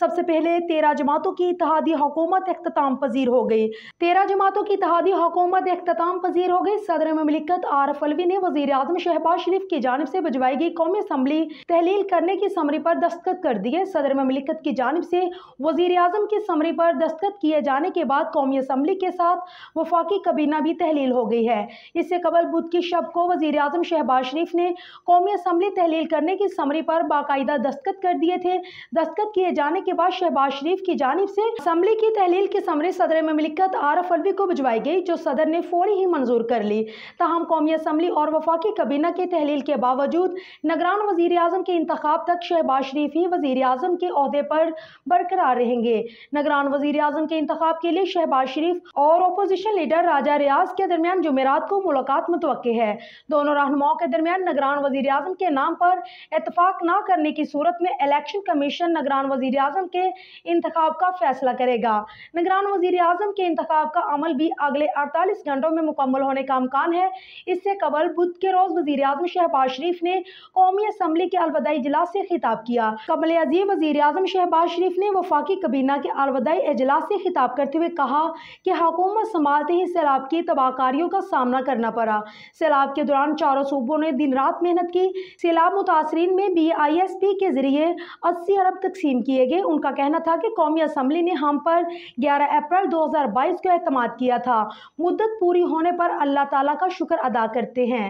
सबसे पहले तेरह जमातों की इतिहादी हुकूमत अख्ताम पजीर हो गई तेरह जमातों की इतिहादी हुकूमत अख्ताम पजीर हो गई सदर ममलिकत आरफ अलवी ने वजीर अजम शहबाज शरीफ की जानब से भिजवाई गई कौमी असम्बली तहलील करने की समरी पर दस्तखत कर दिए सदर ममलिकत की जानब से वजीर अजम की समरी पर दस्तखत किए जाने के बाद कौमी असम्बली के साथ वफाकी कबीना भी तहलील हो गई है इससे कबल बुद्ध की शब को वजीर अजम शहबाज शरीफ ने कौमी असम्बली तहलील करने की समरी पर बाकायदा दस्तखत कर दिए थे दस्तखत किए जाने के बाद शहबाज शरीफ की जानब से असम्बली की तहलील के समरी सदर में मलिकत आरफ अलवी को भिजवाई गई जो सदर ने फौरी ही मंजूर कर ली तहम कौमी असम्बली और वफाकी कबीना की तहलील के बावजूद नगरान वजीर अजम के इंतखब तक शहबाज शरीफ ही वजीर अजम के अहदे पर बरकरार रहेंगे नगरान वजीर अजम के इंतखब के लिए शहबाज शरीफ और अपोजिशन लीडर राजा रियाज के दरमियान जुमेरात को मुलाकात मुतव है दोनों रहनुमाओं के दरमियान नगरान वजीर अजम के नाम पर इतफाक न करने की सूरत में इलेक्शन कमीशन नगरान वजीर अजम के इंतखब का फैसला करेगा निगरान वजीर अजम के इंतखब का अमल भी अगले अड़तालीस घंटों में मुकम्मल होने का अमकान है इससे कबल बुध के रोज़ वजी अजम शहबाज शरीफ ने कौमी असम्बली के अलवदाई इजलास से खिताब किया कमल अजीम वजी अजम शहबाज शरीफ ने वफाकी कबीना के अलविदाई अजलास से खिताब करते हुए कहा कि हकूमत संभालते ही सैलाब की तबाहकारियों का सामना करना पड़ा सैलाब के दौरान चारों सूबों ने दिन रात मेहनत की सैलाब मुतासरी में बी आई एस पी के जरिए अस्सी अरब तकसीम किए गए उनका कहना था कि कौमी असम्बली ने हम पर 11 अप्रैल 2022 को अतमाद किया था मुद्दत पूरी होने पर अल्लाह ताला का शुक्र अदा करते हैं